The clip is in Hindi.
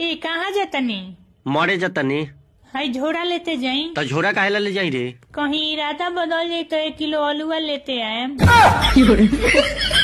ए कहाँ जतनी मरे जतनी हाई झोरा लेते जाई तो झोरा काहे ले जाई रे कहीं इरादा बदल जाई तो एक किलो अलुआ लेते आए